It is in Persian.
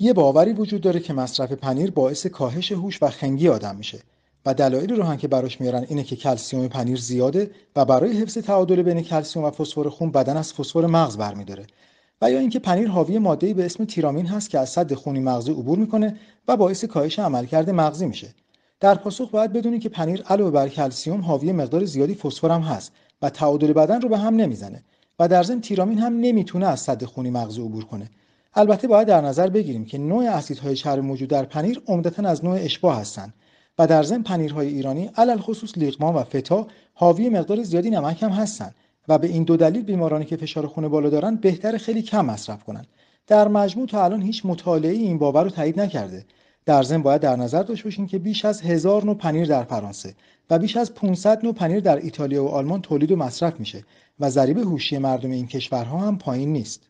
یه باوری وجود داره که مصرف پنیر باعث کاهش هوش و خنگی آدم میشه و دلایلی رو هم که براش میارن اینه که کلسیوم پنیر زیاده و برای حفظ تعادل بین کلسیوم و فسفر خون بدن از فسفر مغز برمیداره و یا اینکه پنیر حاوی ماده‌ای به اسم تیرامین هست که از سد خونی مغزی عبور میکنه و باعث کاهش عملکرد مغزی میشه در پاسخ باید بدونی که پنیر علاوه بر کلسیوم حاوی مقدار زیادی فسفر هم هست و تعادل بدن رو به هم نمیزنه و در ضمن تیرامین هم نمیتونه از سد خونی مغزی عبور کنه البته باید در نظر بگیریم که نوع اسیدهای چرب موجود در پنیر عمدتا از نوع اشباع هستند و در ضمن پنیرهای ایرانی علل خصوص لیقما و فتا حاوی مقدار زیادی نمک هم هستند و به این دو دلیل بیمارانی که فشار خون بالا دارند بهتر خیلی کم مصرف کنند در مجموع تا الان هیچ مطالعه این باور رو تایید نکرده در ضمن باید در نظر داشته باشیم که بیش از هزار نوع پنیر در فرانسه و بیش از 500 نوع پنیر در ایتالیا و آلمان تولید و مصرف میشه و ضریب هوشی مردم این کشورها هم پایین نیست